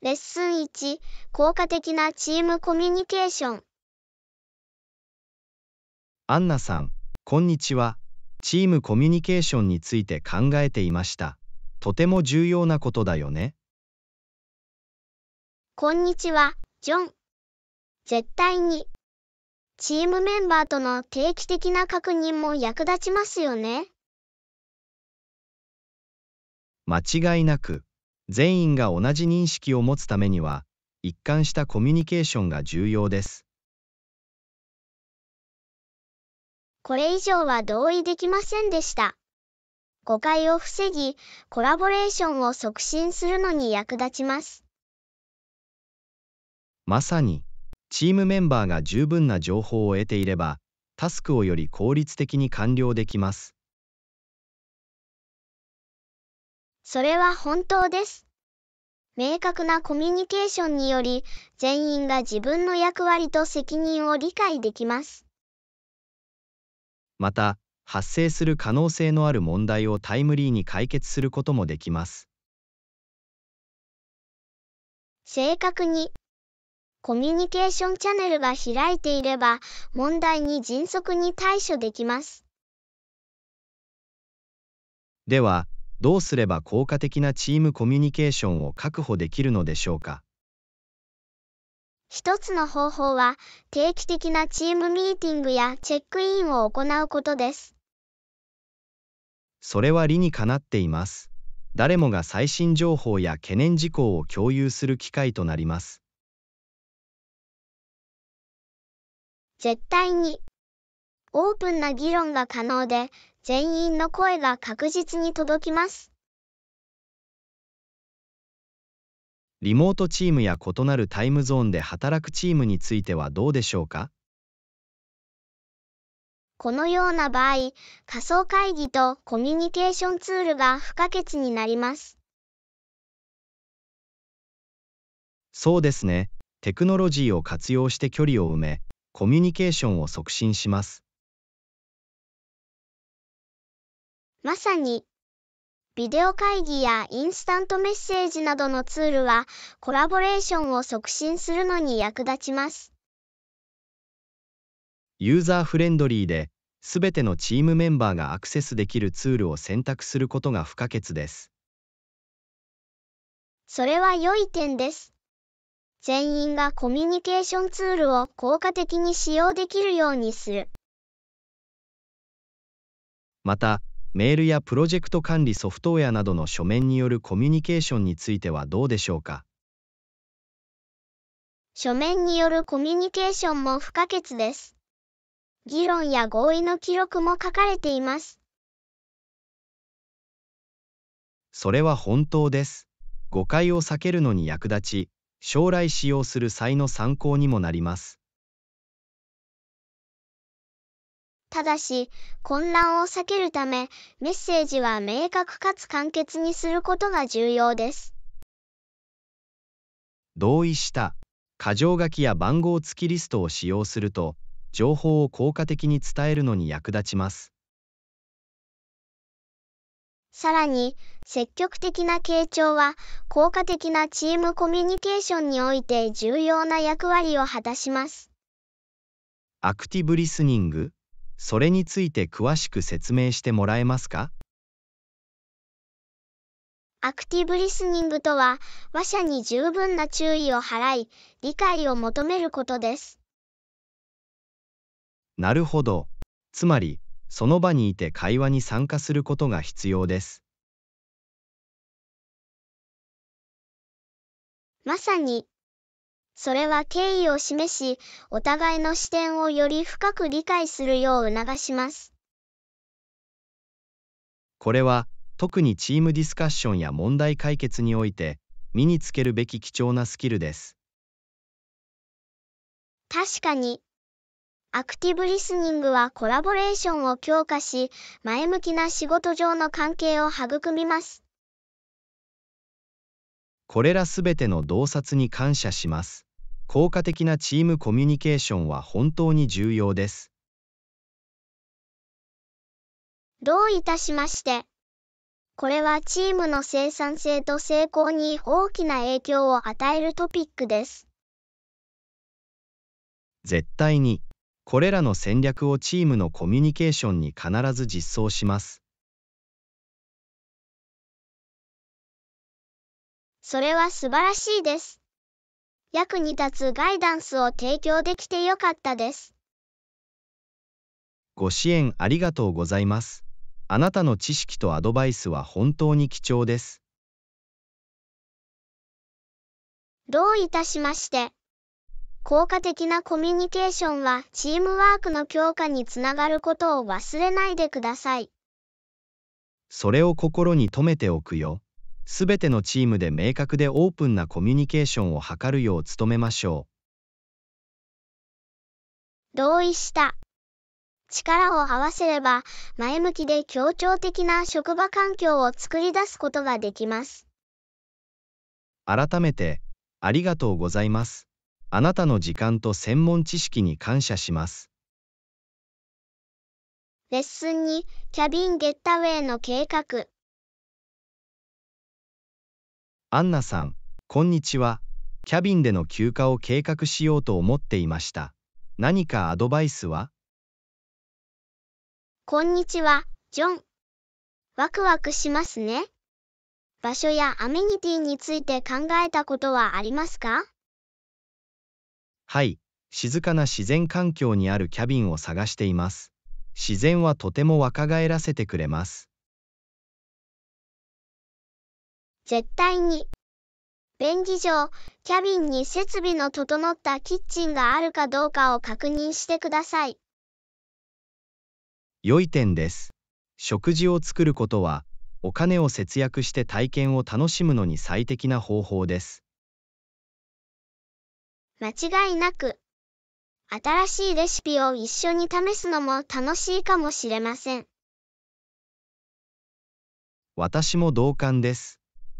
レッスン1、効果的なチームコミュニケーション。アンナさん、こんにちは。チームコミュニケーションについて考えていました。とても重要なことだよね。こんにちは、ジョン。絶対に。チームメンバーとの定期的な確認も役立ちますよね。間違いなく。全員が同じ認識を持つためには一貫したコミュニケーションが重要ですこれ以上は同意できませんでした誤解を防ぎコラボレーションを促進するのに役立ちますまさにチームメンバーが十分な情報を得ていればタスクをより効率的に完了できますそれは本当です。明確なコミュニケーションにより、全員が自分の役割と責任を理解できます。また、発生する可能性のある問題をタイムリーに解決することもできます。正確にコミュニケーションチャンネルが開いていれば問題に迅速に対処できます。ではどうすれば効果的なチームコミュニケーションを確保できるのでしょうか一つの方法は定期的なチームミーティングやチェックインを行うことです。それは理にかなっています。誰もが最新情報や懸念事項を共有する機会となります。絶対にオープンな議論が可能で全員の声が確実に届きます。リモートチームや異なるタイムゾーンで働くチームについてはどうでしょうかこのような場合、仮想会議とコミュニケーションツールが不可欠になります。そうですね。テクノロジーを活用して距離を埋め、コミュニケーションを促進します。まさに、ビデオ会議やインスタントメッセージなどのツールは、コラボレーションを促進するのに役立ちます。ユーザーフレンドリーで、すべてのチームメンバーがアクセスできるツールを選択することが不可欠です。それは良い点です。全員がコミュニケーションツールを効果的に使用できるようにする。また、メールやプロジェクト管理ソフトウェアなどの書面によるコミュニケーションについてはどうでしょうか書面によるコミュニケーションも不可欠です。議論や合意の記録も書かれています。それは本当です。誤解を避けるのに役立ち、将来使用する際の参考にもなります。ただし、混乱を避けるため、メッセージは明確かつ簡潔にすることが重要です。同意した箇条書きや番号付きリストを使用すると、情報を効果的に伝えるのに役立ちます。さらに、積極的な傾聴は、効果的なチームコミュニケーションにおいて重要な役割を果たします。アクティブリスニングそれについて詳しく説明してもらえますかアクティブリスニングとは、話者に十分な注意を払い、理解を求めることです。なるほど。つまり、その場にいて会話に参加することが必要です。まさに、それは敬意を示し、お互いの視点をより深く理解するよう促します。これは、特にチームディスカッションや問題解決において、身につけるべき貴重なスキルです。確かに。アクティブリスニングはコラボレーションを強化し、前向きな仕事上の関係を育みます。これらすべての洞察に感謝します。効果的なチームコミュニケーションは本当に重要です。どういたしまして。これはチームの生産性と成功に大きな影響を与えるトピックです。絶対に、これらの戦略をチームのコミュニケーションに必ず実装します。それは素晴らしいです。役に立つガイダンスを提供できてよかったです。ご支援ありがとうございます。あなたの知識とアドバイスは本当に貴重です。どういたしまして。効果的なコミュニケーションはチームワークの強化につながることを忘れないでください。それを心に留めておくよ。すべてのチームで明確でオープンなコミュニケーションを図るよう努めましょう。同意した。力を合わせれば、前向きで協調的な職場環境を作り出すことができます。改めて、ありがとうございます。あなたの時間と専門知識に感謝します。レッスン2、キャビンゲッタウェイの計画。アンナさん、こんにちは。キャビンでの休暇を計画しようと思っていました。何かアドバイスはこんにちは、ジョン。ワクワクしますね。場所やアメニティについて考えたことはありますかはい、静かな自然環境にあるキャビンを探しています。自然はとても若返らせてくれます。絶対に。便宜上、キャビンに設備の整ったキッチンがあるかどうかを確認してください。良い点です。食事を作ることは、お金を節約して体験を楽しむのに最適な方法です。間違いなく、新しいレシピを一緒に試すのも楽しいかもしれません。私も同感です。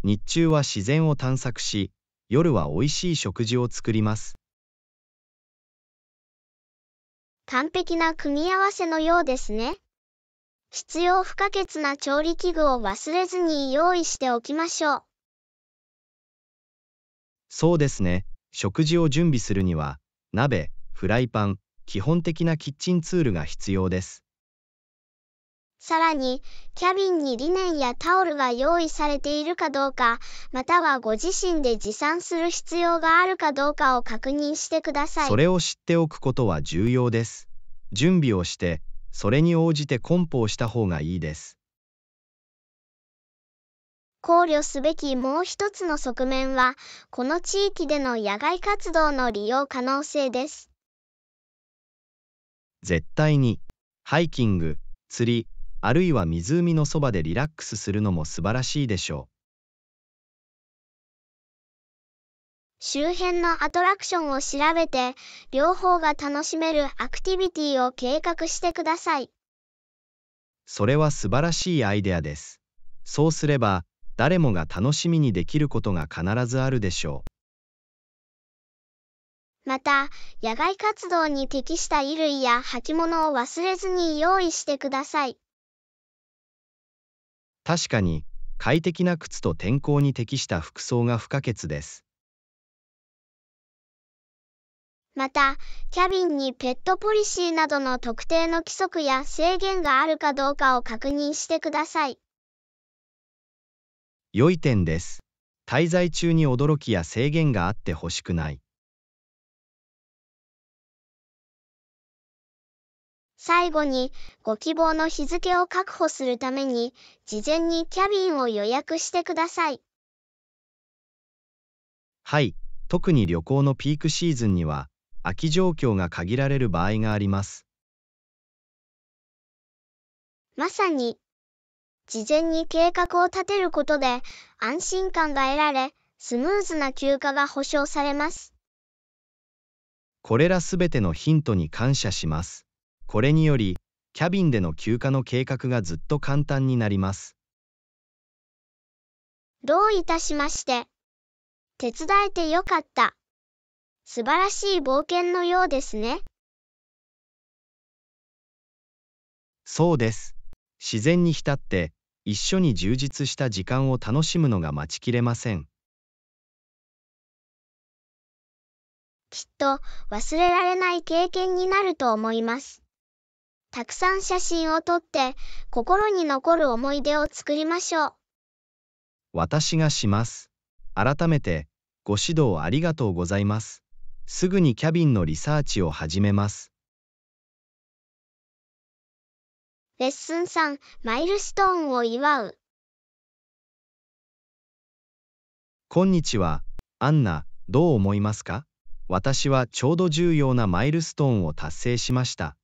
日中は自然を探索し、夜は美味しい食事を作ります。完璧な組み合わせのようですね。必要不可欠な調理器具を忘れずに用意しておきましょう。そうですね。食事を準備するには、鍋、フライパン、基本的なキッチンツールが必要です。さらに、キャビンにリネンやタオルが用意されているかどうか、またはご自身で持参する必要があるかどうかを確認してください。それを知っておくことは重要です。準備をして、それに応じて梱包した方がいいです。考慮すべきもう一つの側面は、この地域での野外活動の利用可能性です。絶対に、ハイキング、釣り、あるいは湖のそばでリラックスするのも素晴らしいでしょう。周辺のアトラクションを調べて、両方が楽しめるアクティビティを計画してください。それは素晴らしいアイデアです。そうすれば、誰もが楽しみにできることが必ずあるでしょう。また、野外活動に適した衣類や履物を忘れずに用意してください。確かに快適な靴と天候に適した服装が不可欠ですまたキャビンにペットポリシーなどの特定の規則や制限があるかどうかを確認してください良い点です滞在中に驚きや制限があってほしくない最後に、ご希望の日付を確保するために、事前にキャビンを予約してください。はい、特に旅行のピークシーズンには、空き状況が限られる場合があります。まさに、事前に計画を立てることで、安心感が得られ、スムーズな休暇が保障されます。これらすべてのヒントに感謝します。これによりキャビンでの休暇の計画がずっと簡単になりますどういたしまして手伝えてよかった素晴らしい冒険のようですねそうです自然に浸って一緒に充実した時間を楽しむのが待ちきれませんきっと忘れられない経験になると思いますたくさん写真を撮って、心に残る思い出を作りましょう。私がします。改めて、ご指導ありがとうございます。すぐにキャビンのリサーチを始めます。レッスン3、マイルストーンを祝う。こんにちは、アンナ、どう思いますか私はちょうど重要なマイルストーンを達成しました。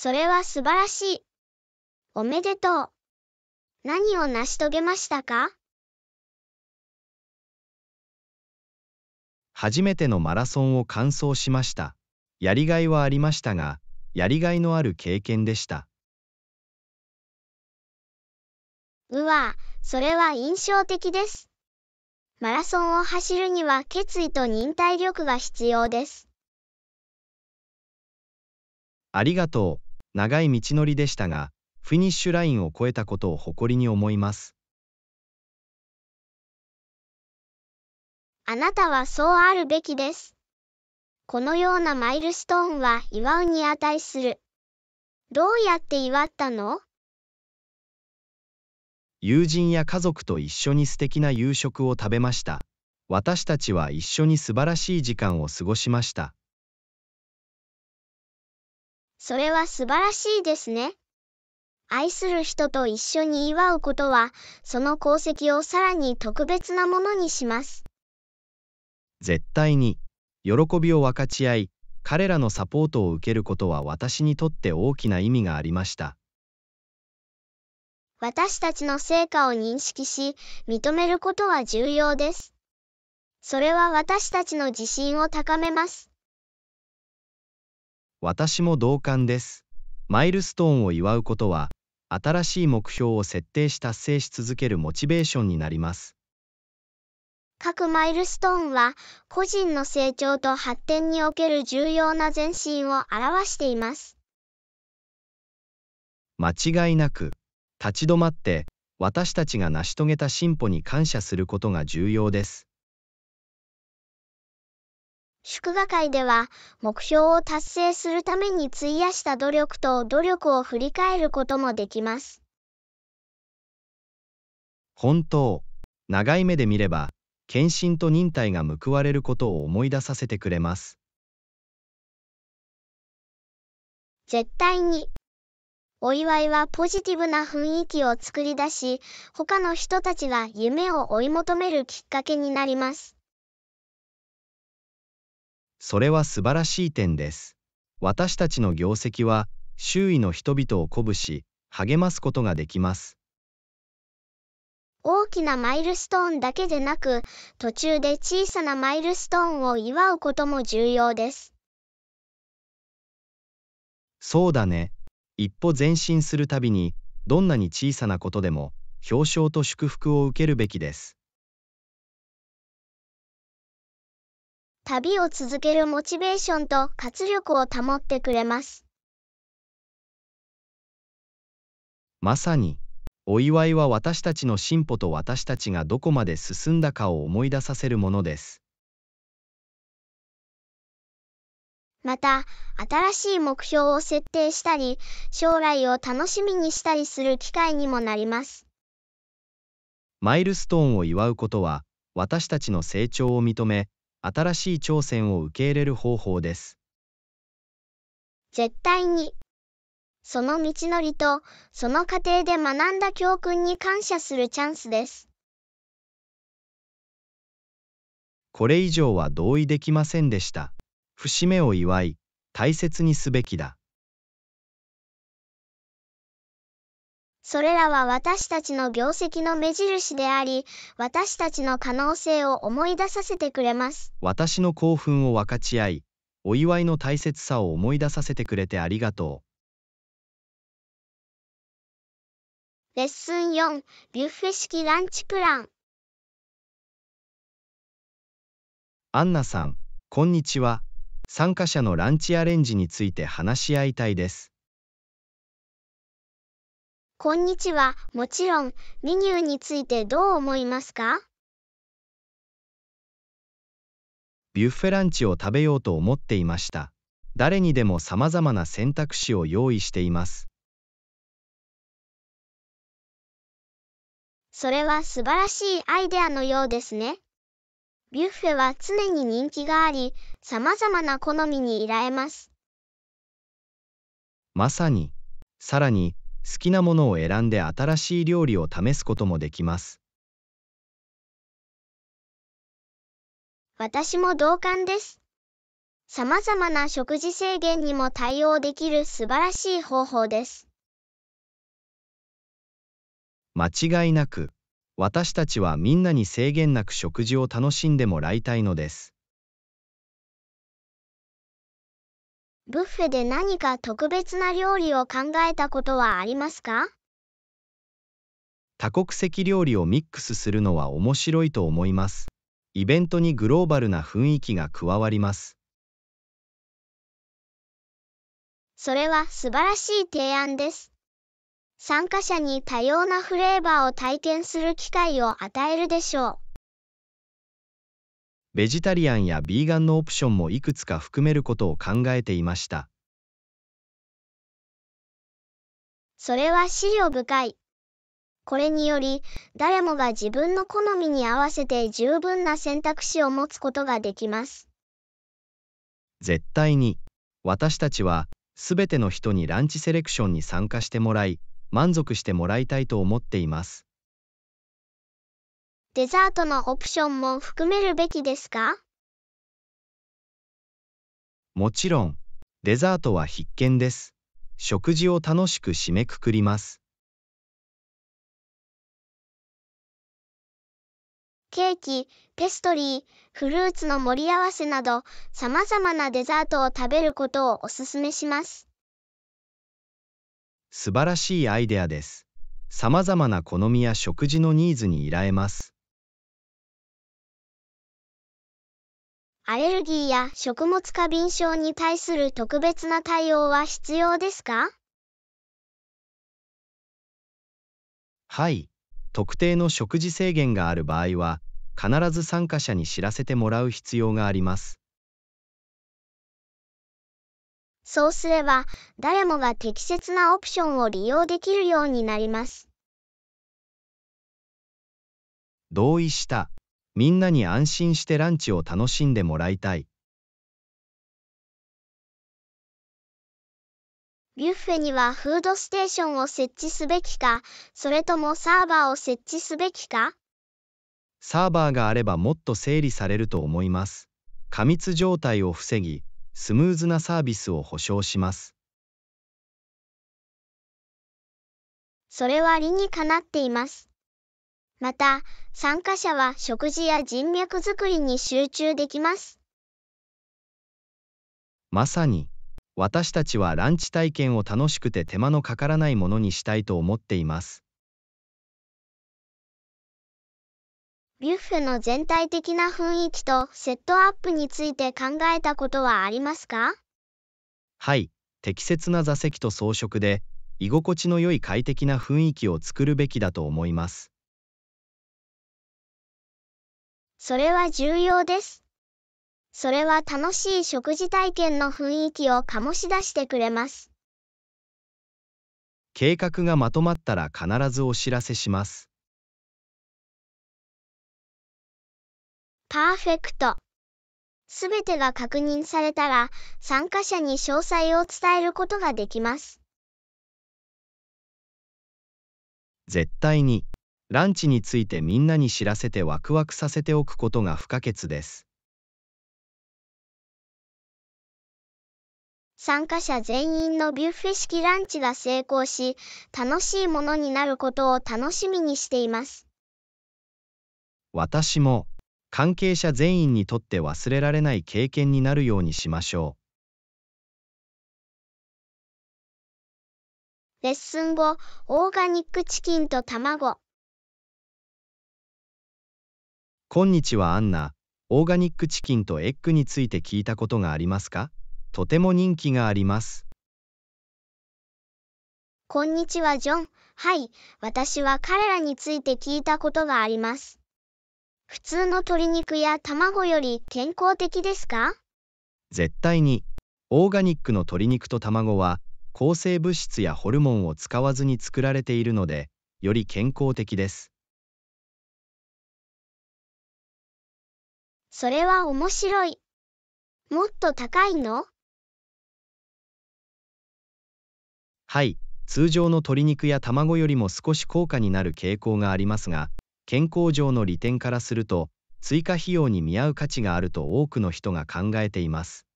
それは素晴らしい。おめでとう。何を成し遂げましたか初めてのマラソンを完走しました。やりがいはありましたが、やりがいのある経験でした。うわ、それは印象的です。マラソンを走るには決意と忍耐力が必要です。ありがとう。長い道のりでしたが、フィニッシュラインを越えたことを誇りに思います。あなたはそうあるべきです。このようなマイルストーンは祝うに値する。どうやって祝ったの友人や家族と一緒に素敵な夕食を食べました。私たちは一緒に素晴らしい時間を過ごしました。それは素晴らしいですね。愛する人と一緒に祝うことは、その功績をさらに特別なものにします。絶対に、喜びを分かち合い、彼らのサポートを受けることは私にとって大きな意味がありました。私たちの成果を認識し、認めることは重要です。それは私たちの自信を高めます。私も同感です。マイルストーンを祝うことは、新しい目標を設定し達成し続けるモチベーションになります。各マイルストーンは、個人の成長と発展における重要な前進を表しています。間違いなく、立ち止まって、私たちが成し遂げた進歩に感謝することが重要です。祝賀会では、目標を達成するために費やした努力と努力を振り返ることもできます。本当、長い目で見れば、献身と忍耐が報われることを思い出させてくれます。絶対に。お祝いはポジティブな雰囲気を作り出し、他の人たちが夢を追い求めるきっかけになります。それは素晴らしい点です。私たちの業績は、周囲の人々を鼓舞し、励ますことができます。大きなマイルストーンだけでなく、途中で小さなマイルストーンを祝うことも重要です。そうだね。一歩前進するたびに、どんなに小さなことでも、表彰と祝福を受けるべきです。旅を続けるモチベーションと活力を保ってくれます。まさに、お祝いは私たちの進歩と私たちがどこまで進んだかを思い出させるものです。また、新しい目標を設定したり、将来を楽しみにしたりする機会にもなります。マイルストーンを祝うことは、私たちの成長を認め、新しい挑戦を受け入れる方法です。絶対に。その道のりと、その過程で学んだ教訓に感謝するチャンスです。これ以上は同意できませんでした。節目を祝い、大切にすべきだ。それらは私たちの業績の目印であり、私たちの可能性を思い出させてくれます。私の興奮を分かち合い、お祝いの大切さを思い出させてくれてありがとう。レッスン4、ビュッフェ式ランチプラン。アンナさん、こんにちは。参加者のランチアレンジについて話し合いたいです。こんにちは。もちろん、メニューについてどう思いますかビュッフェランチを食べようと思っていました。誰にでも様々な選択肢を用意しています。それは素晴らしいアイデアのようですね。ビュッフェは常に人気があり、様々な好みにいられます。まさに、さらに、好きなものを選んで新しい料理を試すこともできます私も同感です様々な食事制限にも対応できる素晴らしい方法です間違いなく私たちはみんなに制限なく食事を楽しんでもらいたいのですブッフェで何か特別な料理を考えたことはありますか多国籍料理をミックスするのは面白いと思います。イベントにグローバルな雰囲気が加わります。それは素晴らしい提案です。参加者に多様なフレーバーを体験する機会を与えるでしょう。ベジタリアンやビーガンのオプションもいくつか含めることを考えていましたそれは資料深いこれにより誰もが自分の好みに合わせて十分な選択肢を持つことができます絶対に私たちは全ての人にランチセレクションに参加してもらい満足してもらいたいと思っていますデザートのオプションも含めるべきですかもちろん、デザートは必見です。食事を楽しく締めくくります。ケーキ、ペストリー、フルーツの盛り合わせなど、さまざまなデザートを食べることをおすすめします。素晴らしいアイデアです。さまざまな好みや食事のニーズに依頼ます。アレルギーや食物過敏症に対する特別な対応は必要ですかはい。特定の食事制限がある場合は、必ず参加者に知らせてもらう必要があります。そうすれば、誰もが適切なオプションを利用できるようになります。同意した。みんなに安心してランチを楽しんでもらいたい。ビュッフェにはフードステーションを設置すべきか、それともサーバーを設置すべきかサーバーがあればもっと整理されると思います。過密状態を防ぎ、スムーズなサービスを保証します。それは理にかなっています。また、参加者は食事や人脈づくりに集中できます。まさに、私たちはランチ体験を楽しくて手間のかからないものにしたいと思っています。ビュッフェの全体的な雰囲気とセットアップについて考えたことはありますかはい、適切な座席と装飾で、居心地の良い快適な雰囲気を作るべきだと思います。それは重要です。それは楽しい食事体験の雰囲気を醸し出してくれます。計画がまとまったら必ずお知らせします。パーフェクト。すべてが確認されたら、参加者に詳細を伝えることができます。絶対に。ランチについてみんなに知らせてワクワクさせておくことが不可欠です。参加者全員のビュッフェ式ランチが成功し、楽しいものになることを楽しみにしています。私も、関係者全員にとって忘れられない経験になるようにしましょう。レッスン後、オーガニックチキンと卵。今日はアンナ、オーガニックチキンとエッグについて聞いたことがありますかとても人気があります。こんにちは、ジョン。はい、私は彼らについて聞いたことがあります。普通の鶏肉や卵より健康的ですか絶対に、オーガニックの鶏肉と卵は、抗生物質やホルモンを使わずに作られているので、より健康的です。それは面白い。もっと高いのはい、通常の鶏肉や卵よりも少し高価になる傾向がありますが、健康上の利点からすると、追加費用に見合う価値があると多くの人が考えています。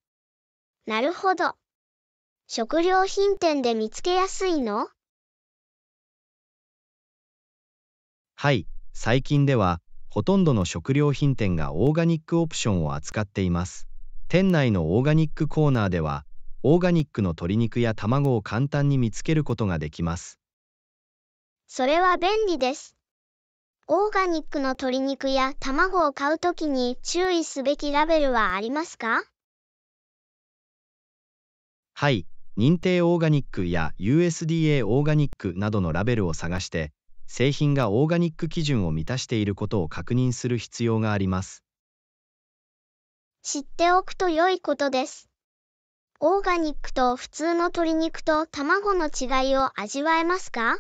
なるほど。食料品店で見つけやすいのはい、最近ではほとんどの食料品店がオーガニックオプションを扱っています店内のオーガニックコーナーではオーガニックの鶏肉や卵を簡単に見つけることができますそれは便利ですオーガニックの鶏肉や卵を買うときに注意すべきラベルはありますかはい認定オーガニックや USDA オーガニックなどのラベルを探して製品がオーガニック基準を満たしていることを確認する必要があります。知っておくと良いことです。オーガニックと普通の鶏肉と卵の違いを味わえますか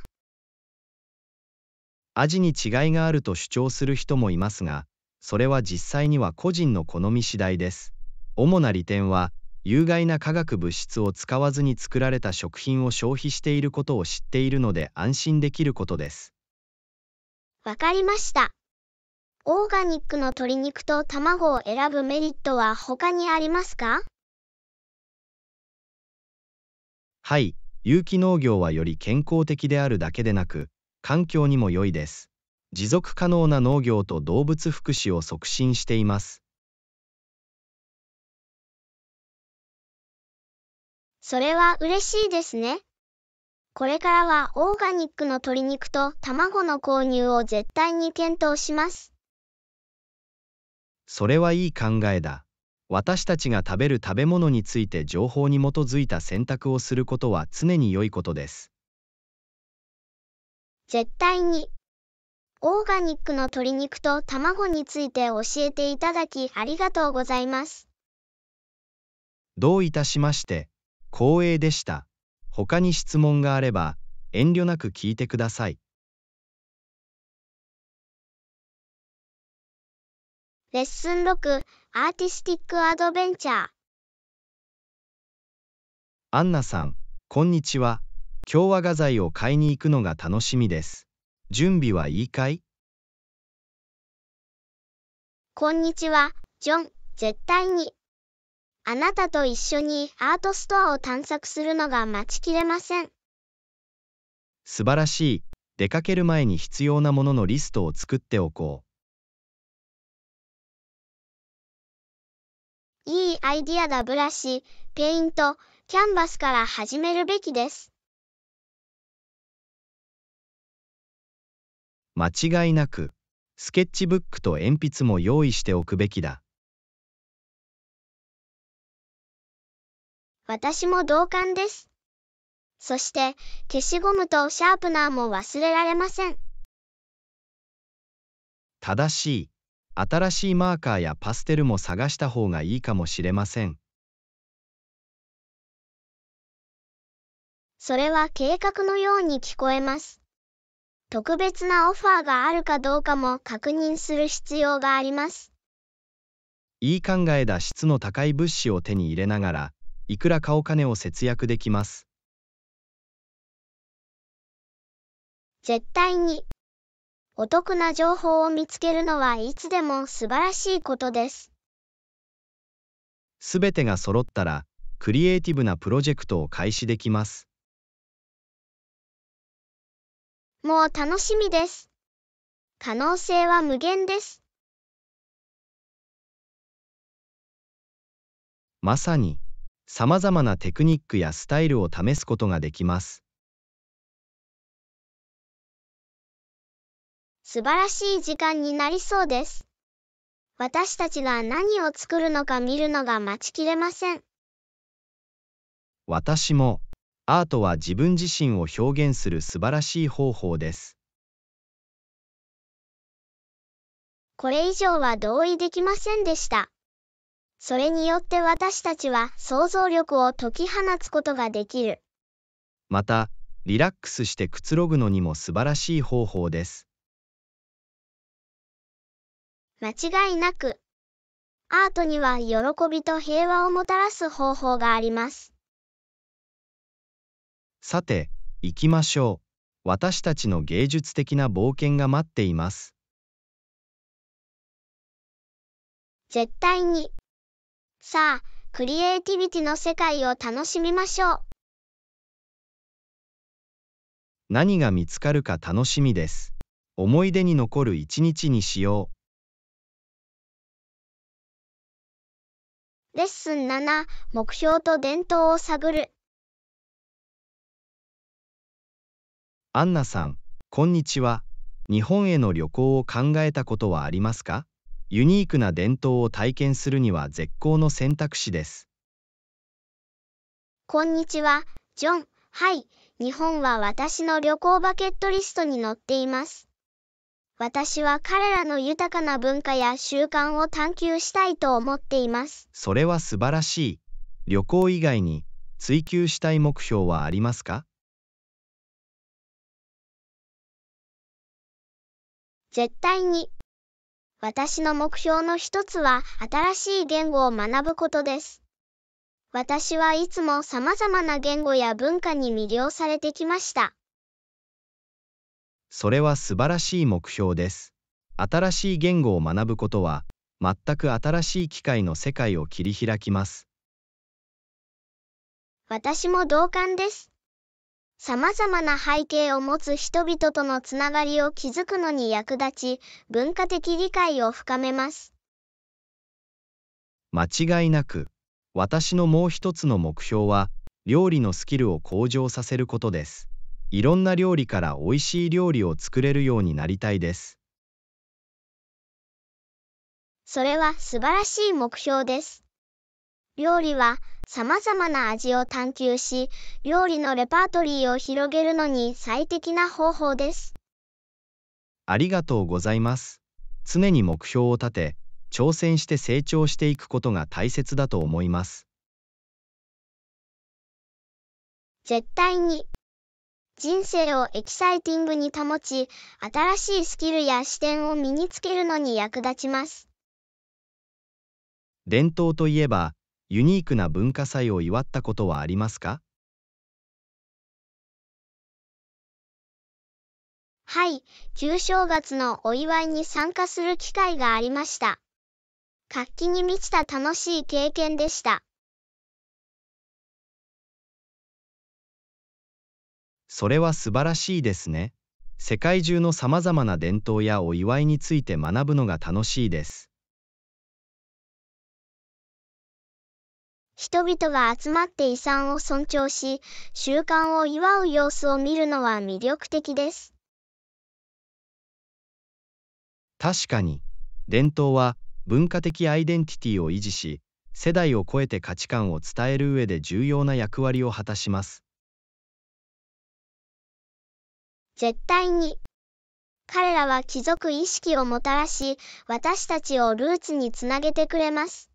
味に違いがあると主張する人もいますが、それは実際には個人の好み次第です。主な利点は、有害な化学物質を使わずに作られた食品を消費していることを知っているので安心できることです。わかりました。オーガニックの鶏肉と卵を選ぶメリットは他にありますかはい、有機農業はより健康的であるだけでなく、環境にも良いです。持続可能な農業と動物福祉を促進しています。それは嬉しいですね。これからはオーガニックの鶏肉と卵の購入を絶対に検討します。それはいい考えだ。私たちが食べる食べ物について情報に基づいた選択をすることは常に良いことです。絶対に。オーガニックの鶏肉と卵について教えていただきありがとうございます。どういたしまして。光栄でした。他に質問があれば、遠慮なく聞いてください。レッスン6、アーティスティックアドベンチャー。アンナさん、こんにちは。今日は画材を買いに行くのが楽しみです。準備はいいかいこんにちは、ジョン。絶対に。あなたと一緒にアートストアを探索するのが待ちきれません。素晴らしい。出かける前に必要なもののリストを作っておこう。いいアイディアだブラシ、ペイント、キャンバスから始めるべきです。間違いなく、スケッチブックと鉛筆も用意しておくべきだ。私も同感です。そして、消しゴムとシャープナーも忘れられません。正しい、新しいマーカーやパステルも探した方がいいかもしれません。それは計画のように聞こえます。特別なオファーがあるかどうかも確認する必要があります。いい考えだ質の高い物資を手に入れながら、いくらかお金を節約できます絶対にお得な情報を見つけるのはいつでも素晴らしいことですすべてが揃ったらクリエイティブなプロジェクトを開始できますもう楽しみです可能性は無限ですまさに様々なテクニックやスタイルを試すことができます。素晴らしい時間になりそうです。私たちが何を作るのか見るのが待ちきれません。私も、アートは自分自身を表現する素晴らしい方法です。これ以上は同意できませんでした。それによって私たちは想像力を解き放つことができる。また、リラックスしてくつろぐのにも素晴らしい方法です。間違いなく、アートには喜びと平和をもたらす方法があります。さて、行きましょう。私たちの芸術的な冒険が待っています。絶対に。さあ、クリエイティビティの世界を楽しみましょう。何が見つかるか楽しみです。思い出に残る一日にしよう。レッスン7、目標と伝統を探る。アンナさん、こんにちは。日本への旅行を考えたことはありますかユニークな伝統を体験するには絶好の選択肢です。こんにちは、ジョン。はい、日本は私の旅行バケットリストに載っています。私は彼らの豊かな文化や習慣を探求したいと思っています。それは素晴らしい。旅行以外に追求したい目標はありますか絶対に私の目標の一つは新しい言語を学ぶことです。私はいつも様々な言語や文化に魅了されてきました。それは素晴らしい目標です。新しい言語を学ぶことは、全く新しい機会の世界を切り開きます。私も同感です。様々な背景を持つ人々とのつながりを築くのに役立ち、文化的理解を深めます。間違いなく、私のもう一つの目標は、料理のスキルを向上させることです。いろんな料理から美味しい料理を作れるようになりたいです。それは素晴らしい目標です。料理は様々な味を探求し、料理のレパートリーを広げるのに最適な方法です。ありがとうございます。常に目標を立て、挑戦して成長していくことが大切だと思います。絶対に。人生をエキサイティングに保ち、新しいスキルや視点を身につけるのに役立ちます。伝統といえば、ユニークな文化祭を祝ったことはありますかはい、旧正月のお祝いに参加する機会がありました。活気に満ちた楽しい経験でした。それは素晴らしいですね。世界中のさまざまな伝統やお祝いについて学ぶのが楽しいです。人々が集まって遺産を尊重し、習慣を祝う様子を見るのは魅力的です。確かに、伝統は文化的アイデンティティを維持し、世代を超えて価値観を伝える上で重要な役割を果たします。絶対に。彼らは貴族意識をもたらし、私たちをルーツにつなげてくれます。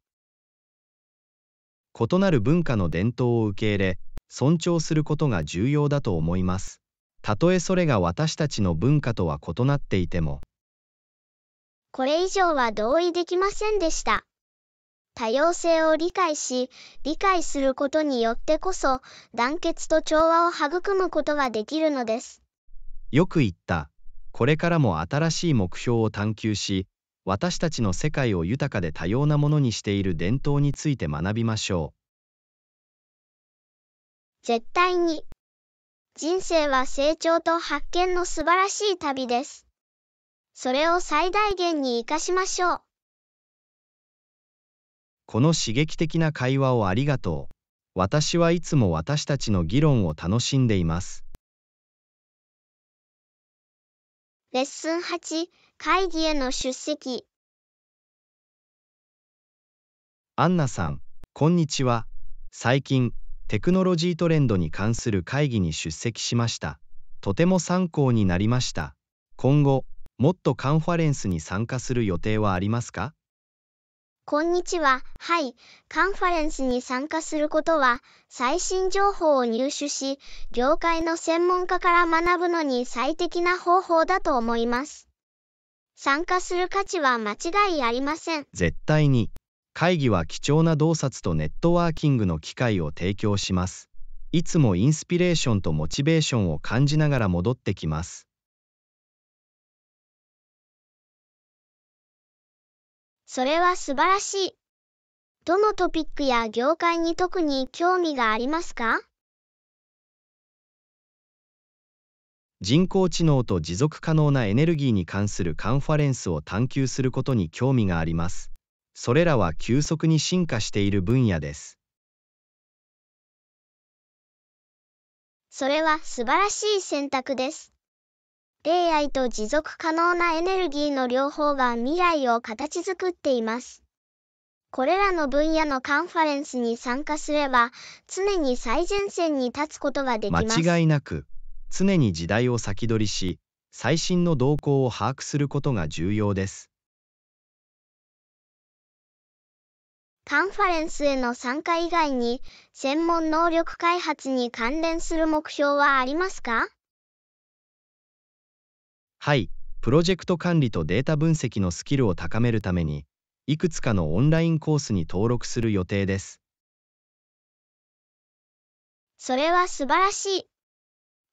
異なる文化の伝統を受け入れ尊重することが重要だと思いますたとえそれが私たちの文化とは異なっていてもこれ以上は同意できませんでした多様性を理解し理解することによってこそ団結と調和を育むことができるのですよく言ったこれからも新しい目標を探求し私たちの世界を豊かで多様なものにしている伝統について学びましょう。絶対に。人生は成長と発見の素晴らしい旅です。それを最大限に活かしましょう。この刺激的な会話をありがとう。私はいつも私たちの議論を楽しんでいます。レッスン8会議への出席アンナさんこんにちは最近テクノロジートレンドに関する会議に出席しましたとても参考になりました今後もっとカンファレンスに参加する予定はありますかこんにちは。はい。カンファレンスに参加することは、最新情報を入手し、業界の専門家から学ぶのに最適な方法だと思います。参加する価値は間違いありません。絶対に。会議は貴重な洞察とネットワーキングの機会を提供します。いつもインスピレーションとモチベーションを感じながら戻ってきます。それは素晴らしい。どのトピックや業界に特に興味がありますか人工知能と持続可能なエネルギーに関するカンファレンスを探求することに興味があります。それらは急速に進化している分野です。それは素晴らしい選択です。恋愛と持続可能なエネルギーの両方が未来を形作っています。これらの分野のカンファレンスに参加すれば、常に最前線に立つことができます。間違いなく、常に時代を先取りし、最新の動向を把握することが重要です。カンファレンスへの参加以外に、専門能力開発に関連する目標はありますかはい、プロジェクト管理とデータ分析のスキルを高めるために、いくつかのオンラインコースに登録する予定です。それは素晴らしい。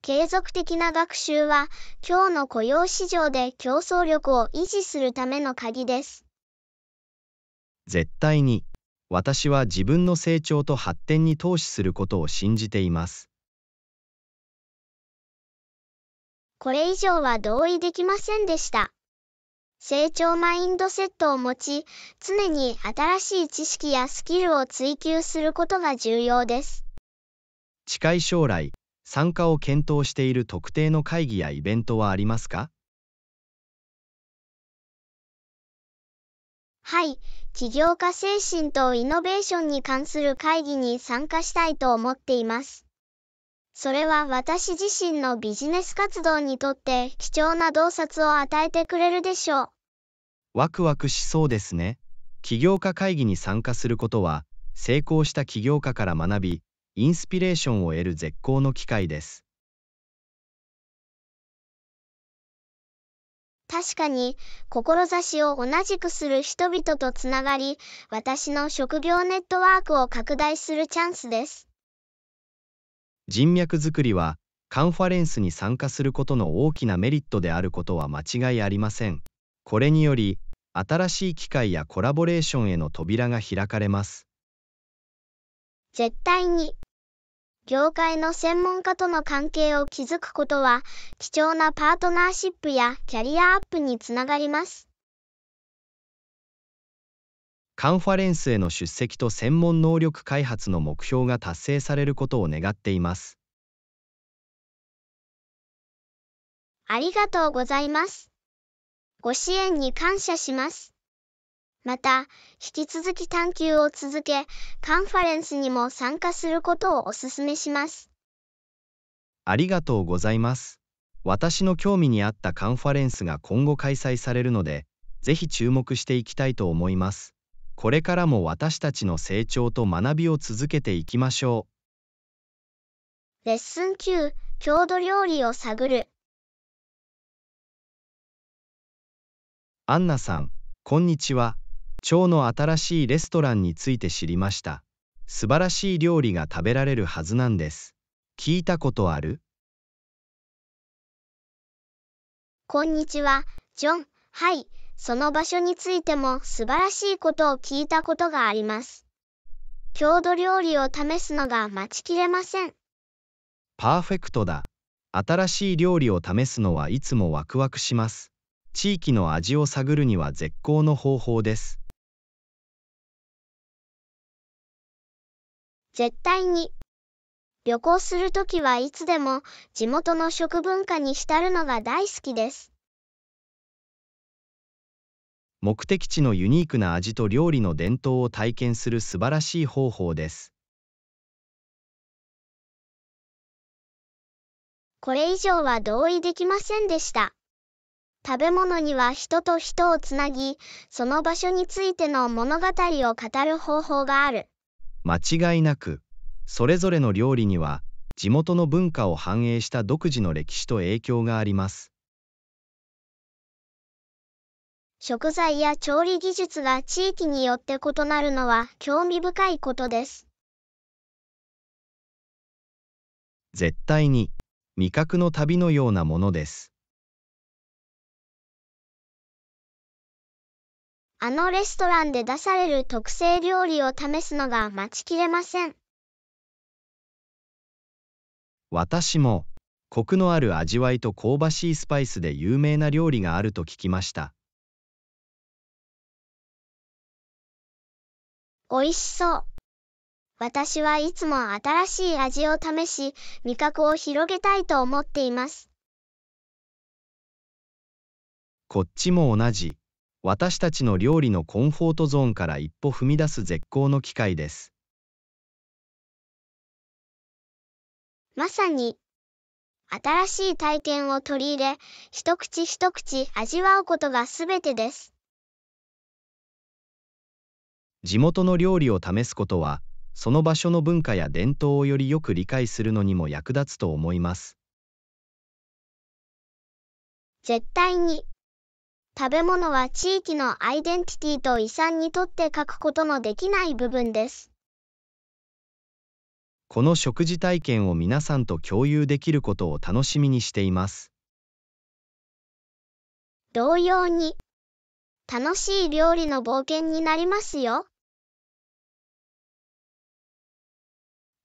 継続的な学習は、今日の雇用市場で競争力を維持するための鍵です。絶対に、私は自分の成長と発展に投資することを信じています。これ以上は同意できませんでした。成長マインドセットを持ち、常に新しい知識やスキルを追求することが重要です。近い将来、参加を検討している特定の会議やイベントはありますかはい、起業家精神とイノベーションに関する会議に参加したいと思っています。それは私自身のビジネス活動にとって貴重な洞察を与えてくれるでしょう。ワクワクしそうですね。起業家会議に参加することは、成功した起業家から学び、インスピレーションを得る絶好の機会です。確かに、志を同じくする人々とつながり、私の職業ネットワークを拡大するチャンスです。人脈づくりはカンファレンスに参加することの大きなメリットであることは間違いありません。これにより、新しい機会やコラボレーションへの扉が開かれます。絶対に。業界の専門家との関係を築くことは、貴重なパートナーシップやキャリアアップにつながります。カンファレンスへの出席と専門能力開発の目標が達成されることを願っています。ありがとうございます。ご支援に感謝します。また、引き続き探求を続け、カンファレンスにも参加することをお勧めします。ありがとうございます。私の興味に合ったカンファレンスが今後開催されるので、ぜひ注目していきたいと思います。これからも私たちの成長と学びを続けていきましょう。レッスン9、郷土料理を探る。アンナさん、こんにちは。蝶の新しいレストランについて知りました。素晴らしい料理が食べられるはずなんです。聞いたことあるこんにちは、ジョン。はい、その場所についても素晴らしいことを聞いたことがあります。郷土料理を試すのが待ちきれません。パーフェクトだ。新しい料理を試すのはいつもワクワクします。地域の味を探るには絶好の方法です。絶対に。旅行するときはいつでも地元の食文化に浸るのが大好きです。目的地のユニークな味と料理の伝統を体験する素晴らしい方法です。これ以上は同意できませんでした。食べ物には人と人をつなぎ、その場所についての物語を語る方法がある。間違いなく、それぞれの料理には、地元の文化を反映した独自の歴史と影響があります。食材や調理技術が地域によって異なるのは興味深いことです。絶対に味覚の旅のようなものです。あのレストランで出される特製料理を試すのが待ちきれません。私もコクのある味わいと香ばしいスパイスで有名な料理があると聞きました。美味しそう。私はいつも新しい味を試し、味覚を広げたいと思っています。こっちも同じ。私たちの料理のコンフォートゾーンから一歩踏み出す絶好の機会です。まさに、新しい体験を取り入れ、一口一口味わうことがすべてです。地元の料理を試すことはその場所の文化や伝統をよりよく理解するのにも役立つと思います絶対に食べ物は地域のアイデンティティと遺産にとって書くことのできない部分ですこの食事体験を皆さんと共有できることを楽しみにしています同様に楽しい料理の冒険になりますよ。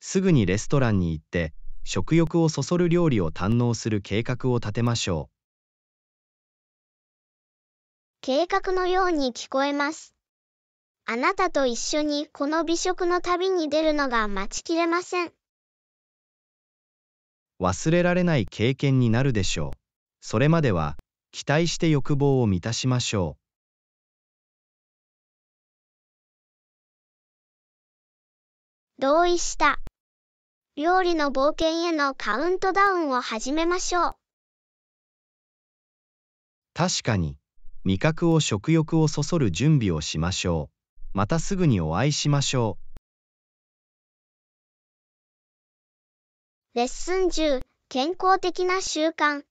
すぐにレストランに行って食欲をそそる料理を堪能する計画を立てましょう計画のように聞こえますあなたと一緒にこの美食の旅に出るのが待ちきれません忘れられない経験になるでしょうそれまでは期待して欲望を満たしましょう同意した。料理の冒険へのカウントダウンを始めましょう。確かに、味覚を食欲をそそる準備をしましょう。またすぐにお会いしましょう。レッスン10、健康的な習慣。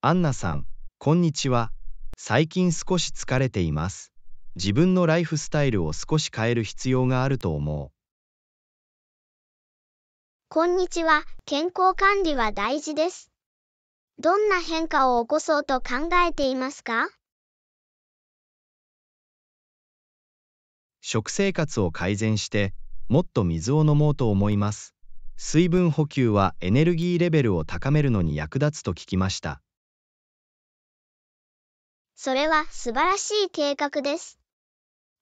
アンナさん、こんにちは。最近少し疲れています。自分のライフスタイルを少し変える必要があると思う。こんにちは。健康管理は大事です。どんな変化を起こそうと考えていますか食生活を改善して、もっと水を飲もうと思います。水分補給はエネルギーレベルを高めるのに役立つと聞きました。それは素晴らしい計画です。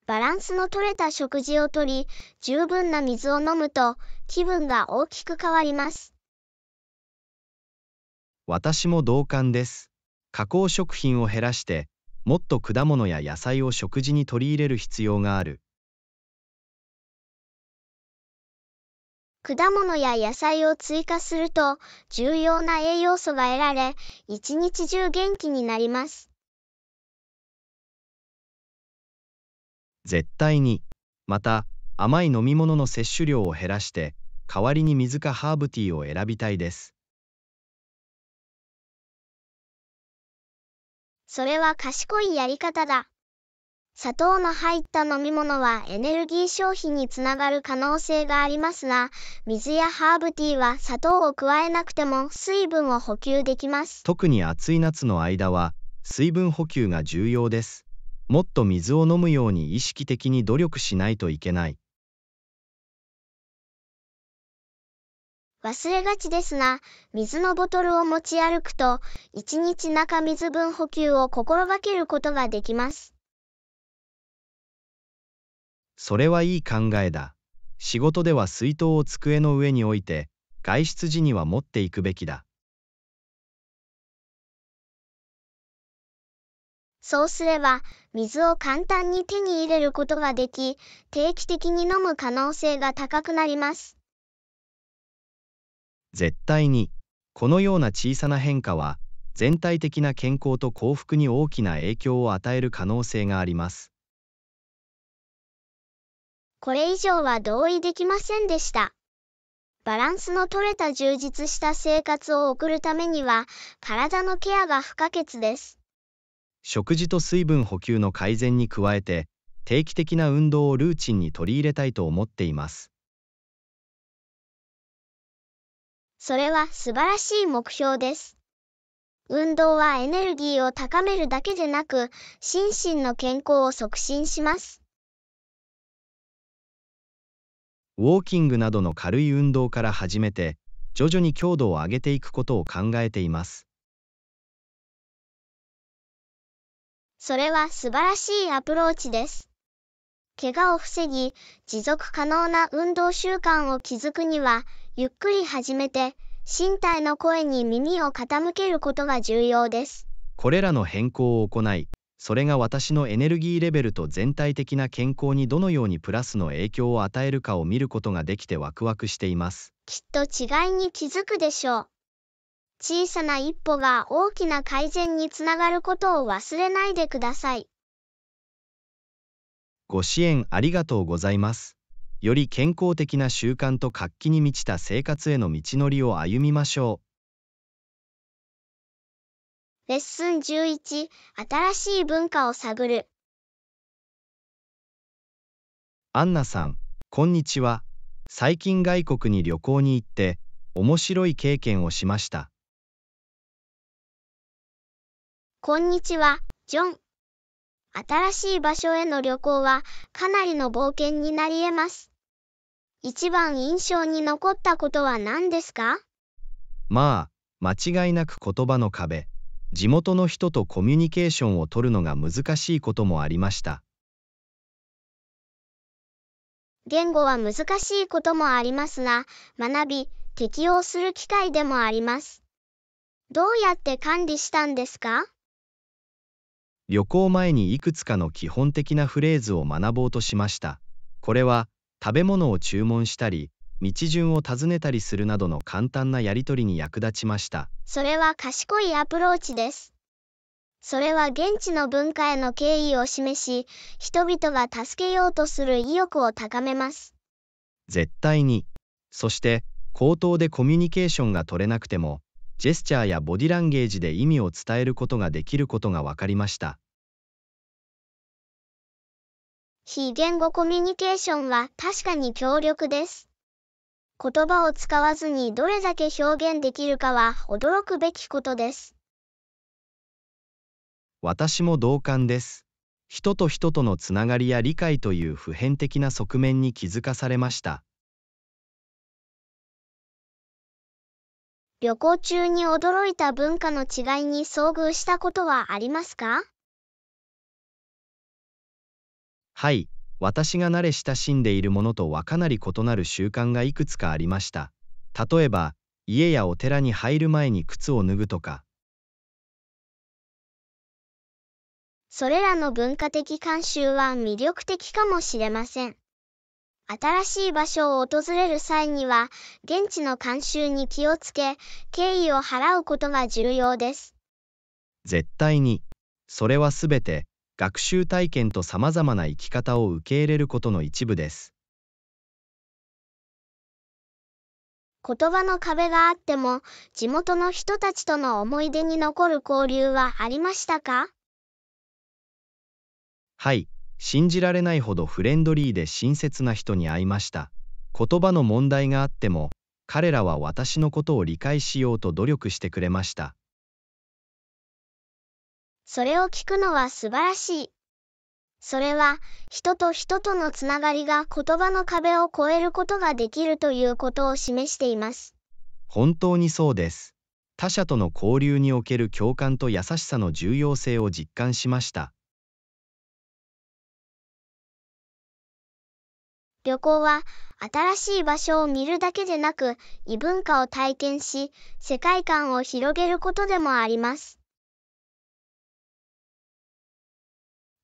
バランスの取れた食事をとり、十分な水を飲むと気分が大きく変わります。私も同感です。加工食品を減らして、もっと果物や野菜を食事に取り入れる必要がある。果物や野菜を追加すると重要な栄養素が得られ、一日中元気になります。絶対にまた甘い飲み物の摂取量を減らして代わりに水かハーブティーを選びたいですそれは賢いやり方だ砂糖の入った飲み物はエネルギー消費につながる可能性がありますが水やハーブティーは砂糖を加えなくても水分を補給できます特に暑い夏の間は水分補給が重要ですもっと水を飲むように意識的に努力しないといけない忘れがちですが水のボトルを持ち歩くと1日中水分補給を心がけることができますそれはいい考えだ仕事では水筒を机の上に置いて外出時には持っていくべきだそうすれば、水を簡単に手に入れることができ、定期的に飲む可能性が高くなります。絶対に、このような小さな変化は、全体的な健康と幸福に大きな影響を与える可能性があります。これ以上は同意できませんでした。バランスの取れた充実した生活を送るためには、体のケアが不可欠です。食事と水分補給の改善に加えて定期的な運動をルーチンに取り入れたいと思っていますそれは素晴らしい目標です運動はエネルギーを高めるだけでなく心身の健康を促進しますウォーキングなどの軽い運動から始めて徐々に強度を上げていくことを考えていますそれは素晴らしいアプローチです。怪我を防ぎ、持続可能な運動習慣を築くには、ゆっくり始めて、身体の声に耳を傾けることが重要です。これらの変更を行い、それが私のエネルギーレベルと全体的な健康にどのようにプラスの影響を与えるかを見ることができてワクワクしています。きっと違いに気づくでしょう。小さな一歩が大きな改善につながることを忘れないでください。ご支援ありがとうございます。より健康的な習慣と活気に満ちた生活への道のりを歩みましょう。レッスン11新しい文化を探るアンナさん、こんにちは。最近外国に旅行に行って面白い経験をしました。こんにちは、ジョン。新しい場所への旅行はかなりの冒険になり得ます。一番印象に残ったことは何ですかまあ、間違いなく言葉の壁。地元の人とコミュニケーションを取るのが難しいこともありました。言語は難しいこともありますが、学び、適応する機会でもあります。どうやって管理したんですか旅行前にいくつかの基本的なフレーズを学ぼうとしました。これは食べ物を注文したり、道順を尋ねたりするなどの簡単なやり取りに役立ちました。それは賢いアプローチです。それは現地の文化への敬意を示し、人々が助けようとする意欲を高めます。絶対に。そして、口頭でコミュニケーションが取れなくても、ジェスチャーやボディランゲージで意味を伝えることができることが分かりました。非言語コミュニケーションは確かに強力です。言葉を使わずにどれだけ表現できるかは驚くべきことです。私も同感です。人と人とのつながりや理解という普遍的な側面に気づかされました。旅行中に驚いた文化の違いに遭遇したことはありますかはい、私が慣れ親しんでいるものとはかなり異なる習慣がいくつかありました。例えば、家やお寺に入る前に靴を脱ぐとか。それらの文化的慣習は魅力的かもしれません。新しい場所を訪れる際には、現地の慣習に気をつけ、敬意を払うことが重要です。絶対に、それはすべて、学習体験とさまざまな生き方を受け入れることの一部です。言葉の壁があっても、地元の人たちとの思い出に残る交流はありましたかはい、信じられないほどフレンドリーで親切な人に会いました。言葉の問題があっても、彼らは私のことを理解しようと努力してくれました。それを聞くのは素晴らしい。それは、人と人とのつながりが言葉の壁を越えることができるということを示しています。本当にそうです。他者との交流における共感と優しさの重要性を実感しました。旅行は新しい場所を見るだけでなく異文化を体験し世界観を広げることでもあります。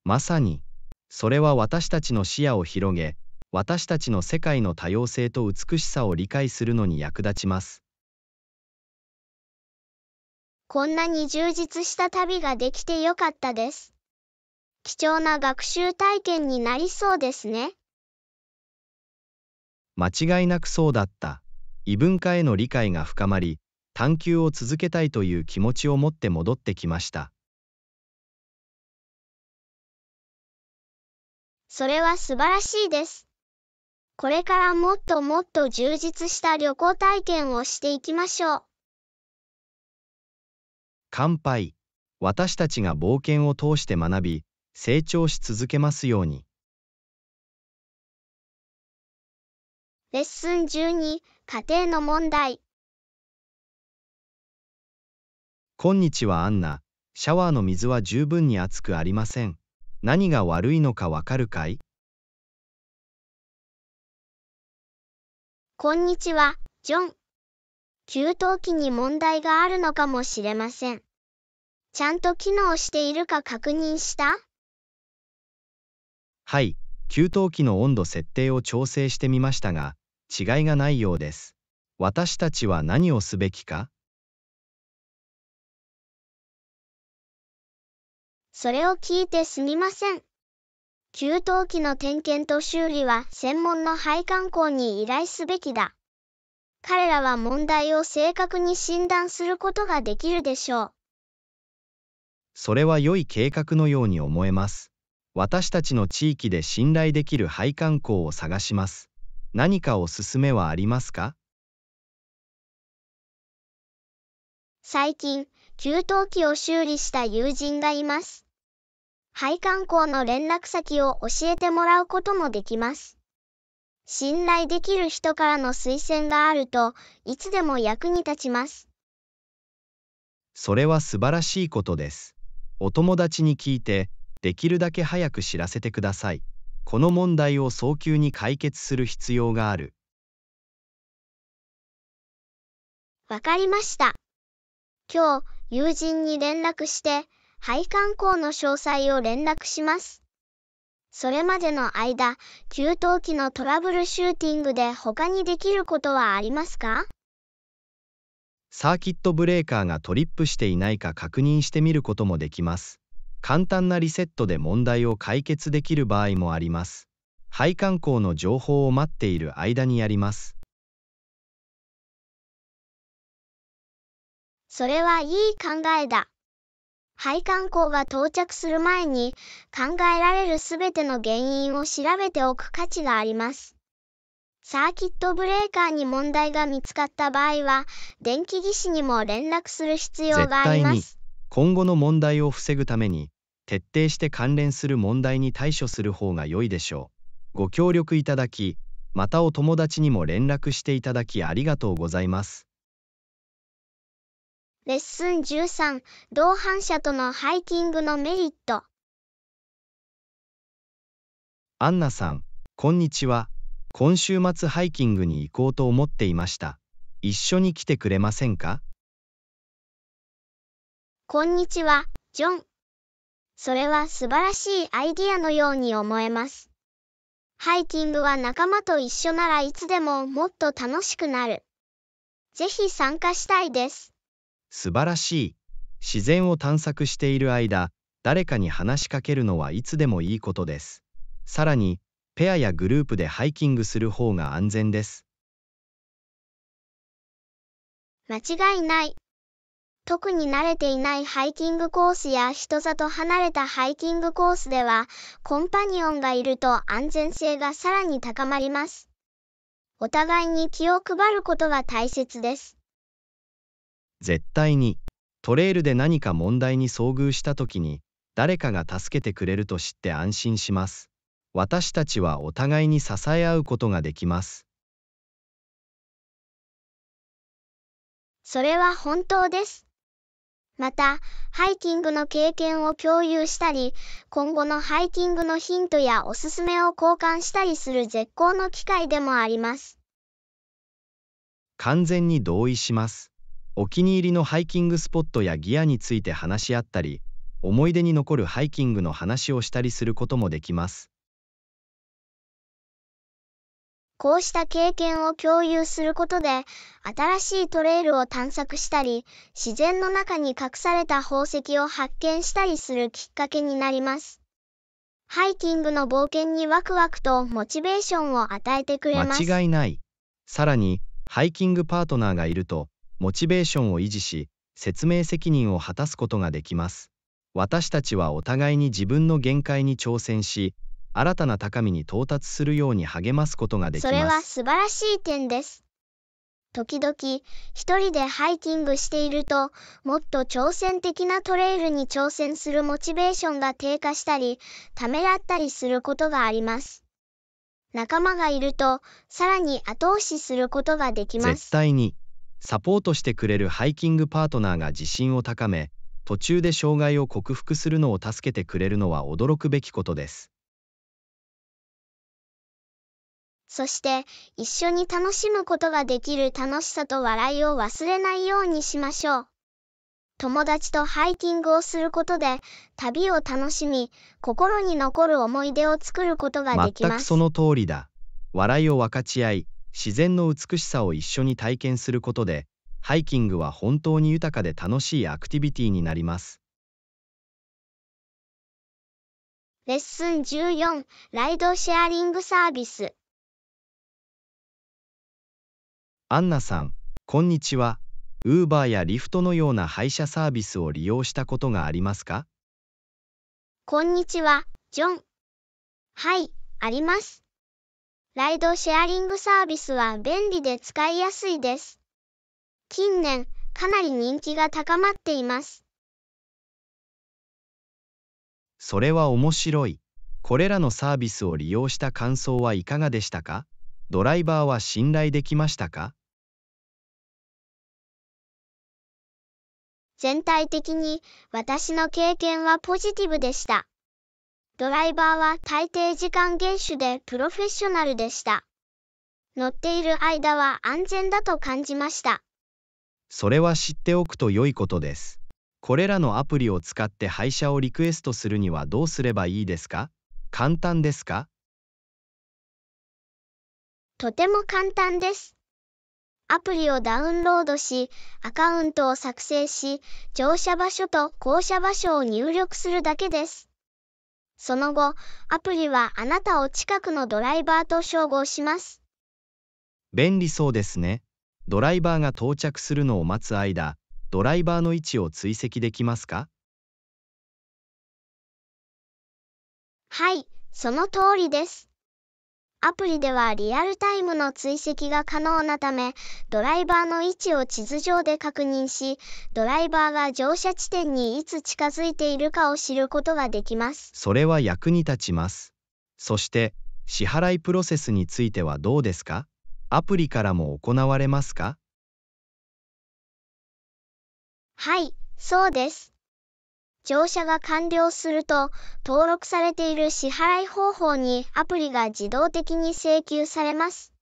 まさにそれは私たちの視野を広げ私たちの世界の多様性と美しさを理解するのに役立ちます。こんなに充実した旅ができてよかったです。貴重な学習体験になりそうですね。間違いなくそうだった異文化への理解が深まり探求を続けたいという気持ちを持って戻ってきましたそれは素晴らしいですこれからもっともっと充実した旅行体験をしていきましょう乾杯私たちが冒険を通して学び成長し続けますようにレッスン12家庭の問題こんにちはアンナシャワーの水は十分に熱くありません何が悪いのかわかるかいこんにちはジョン給湯器に問題があるのかもしれませんちゃんと機能しているか確認したはい給湯器の温度設定を調整してみましたが、違いがないようです。私たちは何をすべきかそれを聞いてすみません。給湯器の点検と修理は専門の配管工に依頼すべきだ。彼らは問題を正確に診断することができるでしょう。それは良い計画のように思えます。私たちの地域で信頼できる配管工を探します。何かおすすめはありますか最近、給湯器を修理した友人がいます。配管工の連絡先を教えてもらうこともできます。信頼できる人からの推薦があると、いつでも役に立ちます。それは素晴らしいことです。お友達に聞いて、できるだけ早く知らせてください。この問題を早急に解決する必要がある。わかりました。今日、友人に連絡して、配管工の詳細を連絡します。それまでの間、給湯器のトラブルシューティングで他にできることはありますかサーキットブレーカーがトリップしていないか確認してみることもできます。簡単なリセットで問題を解決できる場合もあります。配管工の情報を待っている間にやります。それはいい考えだ。配管工が到着する前に考えられるすべての原因を調べておく価値があります。サーキットブレーカーに問題が見つかった場合は、電気技師にも連絡する必要があります。今後の問題を防ぐために徹底して関連する問題に対処する方が良いでしょう。ご協力いただき、またお友達にも連絡していただきありがとうございます。レッスン13、同伴者とのハイキングのメリット。アンナさん、こんにちは。今週末ハイキングに行こうと思っていました。一緒に来てくれませんかこんにちは、ジョン。それは素晴らしいアイディアのように思えます。ハイキングは仲間と一緒ならいつでももっと楽しくなる。ぜひ参加したいです。素晴らしい。自然を探索している間、誰かに話しかけるのはいつでもいいことです。さらに、ペアやグループでハイキングする方が安全です。間違いない。特に慣れていないハイキングコースや人里離れたハイキングコースでは、コンパニオンがいると安全性がさらに高まります。お互いに気を配ることが大切です。絶対に、トレイルで何か問題に遭遇した時に、誰かが助けてくれると知って安心します。私たちはお互いに支え合うことができます。それは本当です。また、ハイキングの経験を共有したり、今後のハイキングのヒントやおすすめを交換したりする絶好の機会でもあります。完全に同意します。お気に入りのハイキングスポットやギアについて話し合ったり、思い出に残るハイキングの話をしたりすることもできます。こうした経験を共有することで、新しいトレイルを探索したり、自然の中に隠された宝石を発見したりするきっかけになります。ハイキングの冒険にワクワクとモチベーションを与えてくれます。間違いない。さらに、ハイキングパートナーがいると、モチベーションを維持し、説明責任を果たすことができます。私たちはお互いに自分の限界に挑戦し、新たな高みに到達するように励ますことができますそれは素晴らしい点です時々一人でハイキングしているともっと挑戦的なトレイルに挑戦するモチベーションが低下したりためらったりすることがあります仲間がいるとさらに後押しすることができます絶対にサポートしてくれるハイキングパートナーが自信を高め途中で障害を克服するのを助けてくれるのは驚くべきことですそして一緒に楽しむことができる楽しさと笑いを忘れないようにしましょう。友達とハイキングをすることで旅を楽しみ心に残る思い出を作ることができます全くその通りだ笑いを分かち合い自然の美しさを一緒に体験することでハイキングは本当に豊かで楽しいアクティビティになりますレッスン14ライドシェアリングサービスアンナさん、こんにちは。ウーバーやリフトのような配車サービスを利用したことがありますかこんにちは、ジョン。はい、あります。ライドシェアリングサービスは便利で使いやすいです。近年、かなり人気が高まっています。それは面白い。これらのサービスを利用した感想はいかがでしたかドライバーは信頼できましたか全体的に私の経験はポジティブでした。ドライバーは大抵時間厳守でプロフェッショナルでした。乗っている間は安全だと感じました。それは知っておくと良いことです。これらのアプリを使って配車をリクエストするにはどうすればいいですか簡単ですかとても簡単です。アプリをダウンロードし、アカウントを作成し、乗車場所と降車場所を入力するだけです。その後、アプリはあなたを近くのドライバーと照合します。便利そうですね。ドライバーが到着するのを待つ間、ドライバーの位置を追跡できますかはい、その通りです。アプリではリアルタイムの追跡が可能なため、ドライバーの位置を地図上で確認し、ドライバーが乗車地点にいつ近づいているかを知ることができます。それは役に立ちます。そして、支払いプロセスについてはどうですかアプリからも行われますかはい、そうです。乗車が完了すると、登録されている支払い方法にアプリが自動的に請求されます。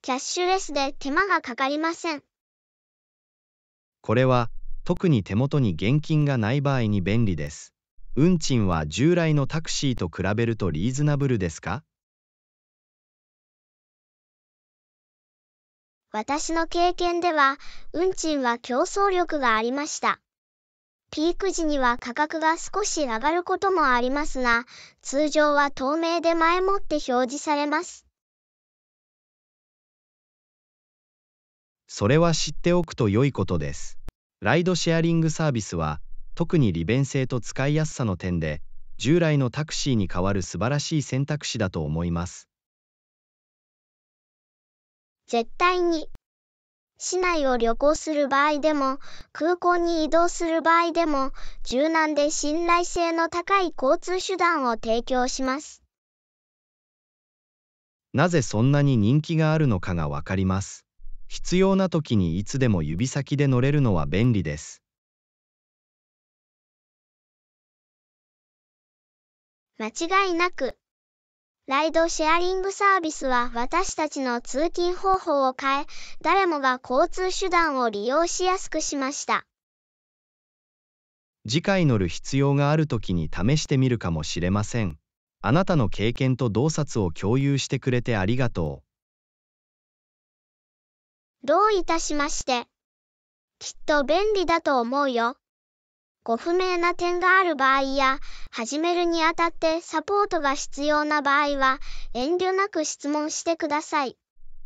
キャッシュレスで手間がかかりません。これは、特に手元に現金がない場合に便利です。運賃は従来のタクシーと比べるとリーズナブルですか私の経験では、運賃は競争力がありました。ピーク時には価格が少し上がることもありますが、通常は透明で前もって表示されます。それは知っておくと良いことです。ライドシェアリングサービスは、特に利便性と使いやすさの点で、従来のタクシーに代わる素晴らしい選択肢だと思います。絶対に市内を旅行する場合でも、空港に移動する場合でも、柔軟で信頼性の高い交通手段を提供します。なぜそんなに人気があるのかがわかります。必要な時にいつでも指先で乗れるのは便利です。間違いなくライドシェアリングサービスは私たちの通勤方法を変え、誰もが交通手段を利用しやすくしました。次回乗る必要がある時に試してみるかもしれません。あなたの経験と洞察を共有してくれてありがとう。どういたしまして。きっと便利だと思うよ。ご不明な点がある場合や、始めるにあたってサポートが必要な場合は、遠慮なく質問してください。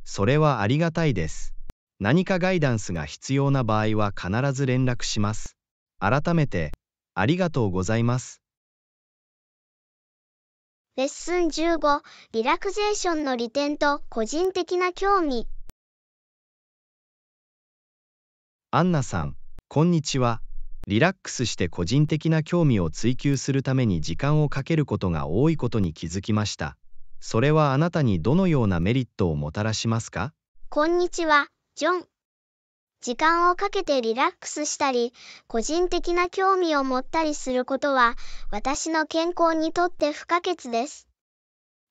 それはありがたいです。何かガイダンスが必要な場合は必ず連絡します。改めて、ありがとうございます。レッスン15、リラクゼーションの利点と個人的な興味。アンナさん、こんにちは。リラックスして個人的な興味を追求するために時間をかけることが多いことに気づきました。それはあなたにどのようなメリットをもたらしますかこんにちは、ジョン。時間をかけてリラックスしたり、個人的な興味を持ったりすることは、私の健康にとって不可欠です。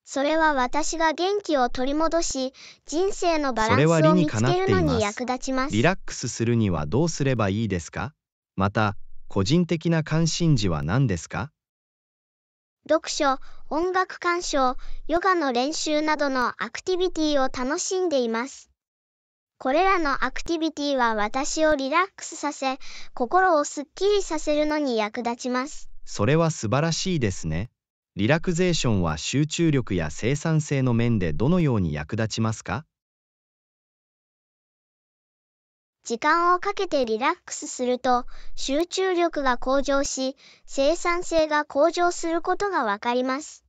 それは私が元気を取り戻し、人生のバランスを見つけるのに役立ちます。リラックスするにはどうすればいいですかまた、個人的な関心事は何ですか読書、音楽鑑賞、ヨガの練習などのアクティビティを楽しんでいます。これらのアクティビティは私をリラックスさせ、心をすっきりさせるのに役立ちます。それは素晴らしいですね。リラクゼーションは集中力や生産性の面でどのように役立ちますか時間をかけてリラックスすると集中力が向上し生産性が向上することがわかります。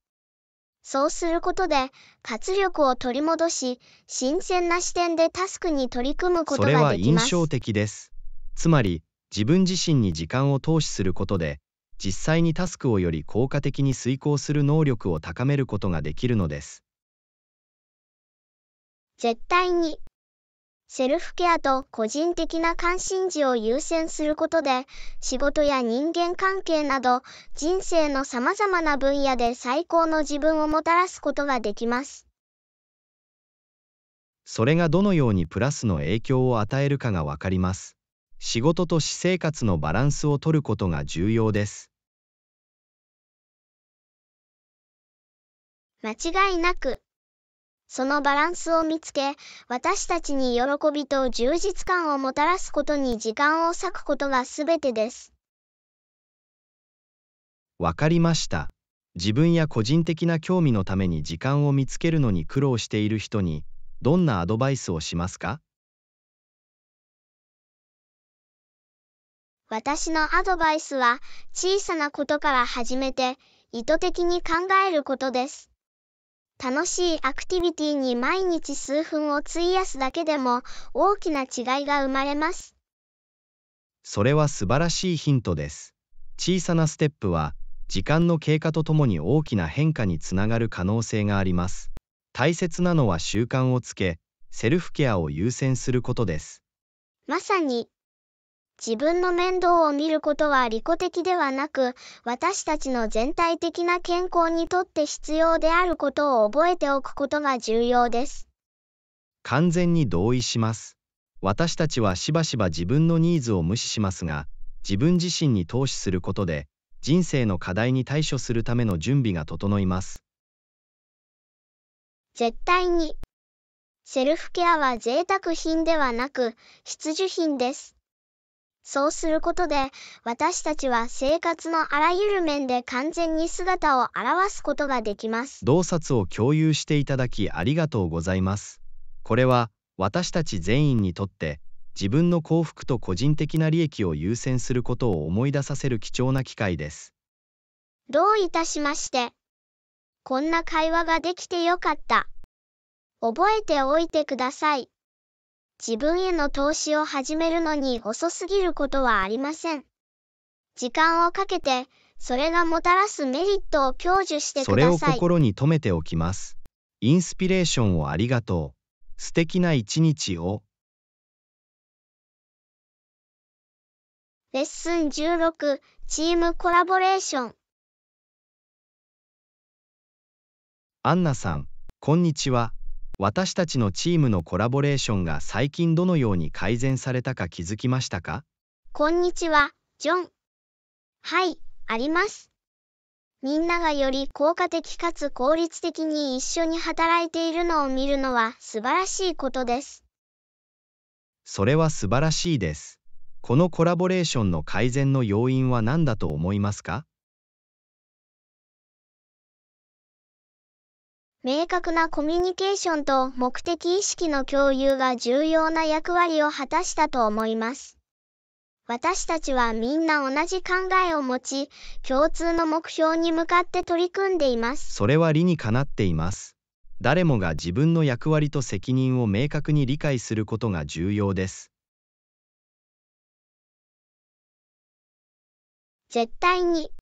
そうすることで活力を取り戻し新鮮な視点でタスクに取り組むことができます。それは印象的です。つまり自分自身に時間を投資することで実際にタスクをより効果的に遂行する能力を高めることができるのです。絶対にセルフケアと個人的な関心事を優先することで、仕事や人間関係など、人生の様々な分野で最高の自分をもたらすことができます。それがどのようにプラスの影響を与えるかがわかります。仕事と私生活のバランスをとることが重要です。間違いなくそのバランスを見つけ、私たちに喜びと充実感をもたらすことに時間を割くことがすべてです。わかりました。自分や個人的な興味のために時間を見つけるのに苦労している人に、どんなアドバイスをしますか私のアドバイスは、小さなことから始めて、意図的に考えることです。楽しいアクティビティに毎日数分を費やすだけでも大きな違いが生まれます。それは素晴らしいヒントです。小さなステップは時間の経過とともに大きな変化につながる可能性があります。大切なのは習慣をつけ、セルフケアを優先することです。まさに自分の面倒を見ることは利己的ではなく、私たちの全体的な健康にとって必要であることを覚えておくことが重要です。完全に同意します。私たちはしばしば自分のニーズを無視しますが、自分自身に投資することで、人生の課題に対処するための準備が整います。絶対に。セルフケアは贅沢品ではなく、必需品です。そうすることで、私たちは生活のあらゆる面で完全に姿を表すことができます。洞察を共有していただきありがとうございます。これは、私たち全員にとって、自分の幸福と個人的な利益を優先することを思い出させる貴重な機会です。どういたしまして。こんな会話ができてよかった。覚えておいてください。自分への投資を始めるのに遅すぎることはありません。時間をかけて、それがもたらすメリットを享受してください。それを心に留めておきます。インスピレーションをありがとう。素敵な一日を。レッスン16、チームコラボレーション。アンナさん、こんにちは。私たちのチームのコラボレーションが最近どのように改善されたか気づきましたかこんにちは、ジョン。はい、あります。みんながより効果的かつ効率的に一緒に働いているのを見るのは素晴らしいことです。それは素晴らしいです。このコラボレーションの改善の要因は何だと思いますか明確なコミュニケーションと目的意識の共有が重要な役割を果たしたと思います。私たちはみんな同じ考えを持ち、共通の目標に向かって取り組んでいます。それは理にかなっています。誰もが自分の役割と責任を明確に理解することが重要です。絶対に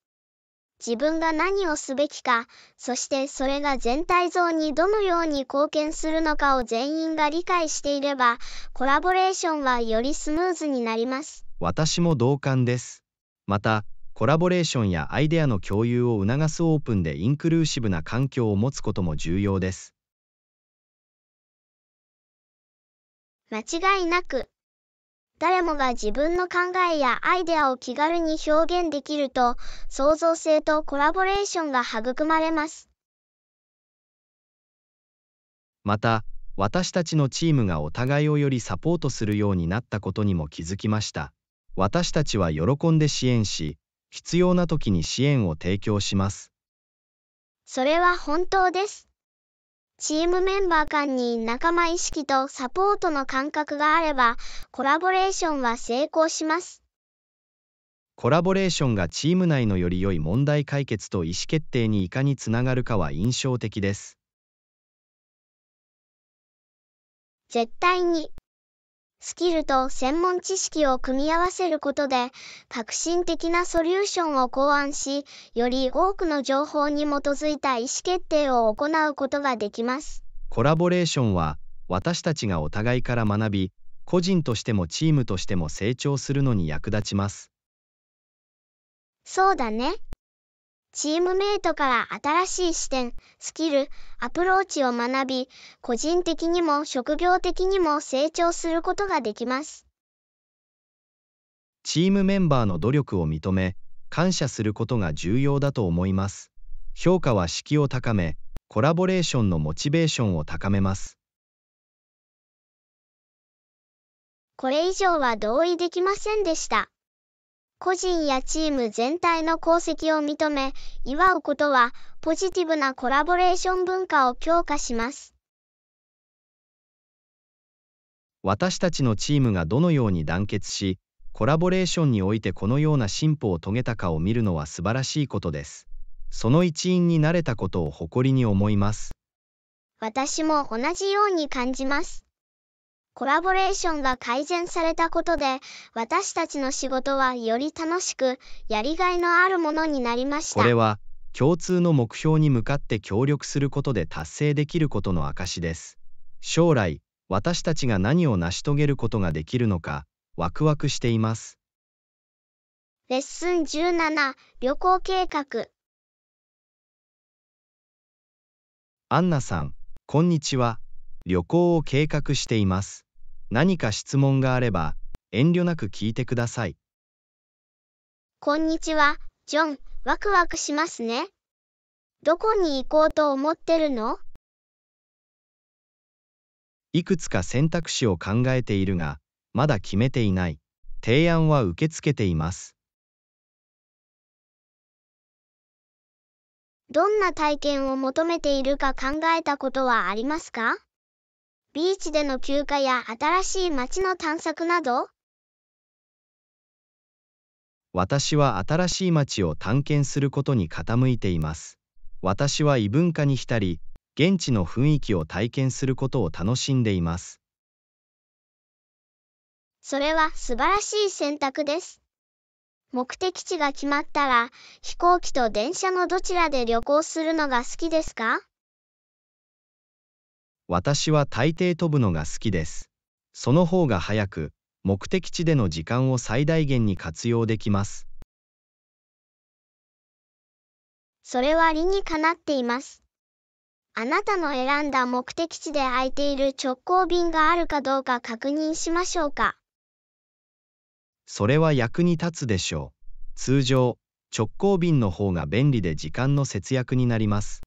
自分が何をすべきか、そしてそれが全体像にどのように貢献するのかを全員が理解していれば、コラボレーションはよりスムーズになります。私も同感です。また、コラボレーションやアイデアの共有を促すオープンでインクルーシブな環境を持つことも重要です。間違いなく誰もが自分の考えやアイデアを気軽に表現できると、創造性とコラボレーションが育まれます。また、私たちのチームがお互いをよりサポートするようになったことにも気づきました。私たちは喜んで支援し、必要な時に支援を提供します。それは本当です。チームメンバー間に仲間意識とサポートの感覚があれば、コラボレーションは成功します。コラボレーションがチーム内のより良い問題解決と意思決定にいかにつながるかは印象的です。絶対にスキルと専門知識を組み合わせることで、革新的なソリューションを考案し、より多くの情報に基づいた意思決定を行うことができます。コラボレーションは、私たちがお互いから学び、個人としてもチームとしても成長するのに役立ちます。そうだね。チームメイトから新しい視点、スキル、アプローチを学び、個人的にも職業的にも成長することができます。チームメンバーの努力を認め、感謝することが重要だと思います。評価は士気を高め、コラボレーションのモチベーションを高めます。これ以上は同意できませんでした。個人やチーム全体の功績を認め、祝うことは、ポジティブなコラボレーション文化を強化します。私たちのチームがどのように団結し、コラボレーションにおいてこのような進歩を遂げたかを見るのは素晴らしいことです。その一員になれたことを誇りに思います。私も同じように感じます。コラボレーションが改善されたことで、私たちの仕事はより楽しく、やりがいのあるものになりました。これは、共通の目標に向かって協力することで達成できることの証です。将来、私たちが何を成し遂げることができるのか、ワクワクしています。レッスン17、旅行計画。アンナさん、こんにちは。旅行を計画しています。何か質問があれば遠慮なく聞いてください。こんにちは、ジョン。ワクワクしますね。どこに行こうと思ってるのいくつか選択肢を考えているが、まだ決めていない。提案は受け付けています。どんな体験を求めているか考えたことはありますかビーチでの休暇や新しい街の探索など私は新しい街を探検することに傾いています。私は異文化に浸り、現地の雰囲気を体験することを楽しんでいます。それは素晴らしい選択です。目的地が決まったら、飛行機と電車のどちらで旅行するのが好きですか私は大抵飛ぶのが好きです。その方が早く、目的地での時間を最大限に活用できます。それは理にかなっています。あなたの選んだ目的地で空いている直行便があるかどうか確認しましょうか。それは役に立つでしょう。通常、直行便の方が便利で時間の節約になります。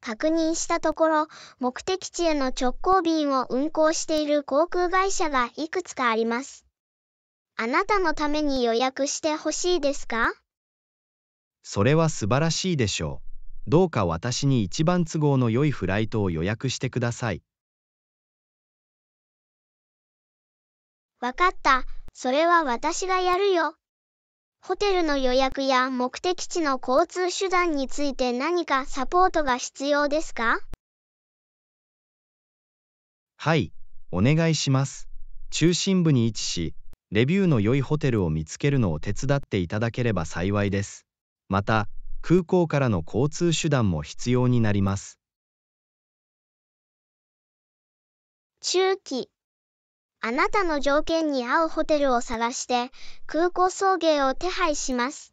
確認したところ、目的地への直行便を運航している航空会社がいくつかあります。あなたのために予約してほしいですかそれは素晴らしいでしょう。どうか私に一番都合の良いフライトを予約してください。わかった。それは私がやるよ。ホテルの予約や目的地の交通手段について何かサポートが必要ですかはい、お願いします。中心部に位置し、レビューの良いホテルを見つけるのを手伝っていただければ幸いです。また、空港からの交通手段も必要になります。中期あなたの条件に合うホテルを探して空港送迎を手配します。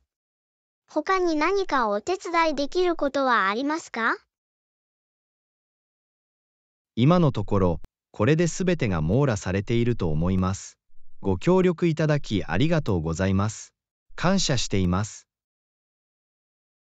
他に何かお手伝いできることはありますか今のところ、これで全てが網羅されていると思います。ご協力いただきありがとうございます。感謝しています。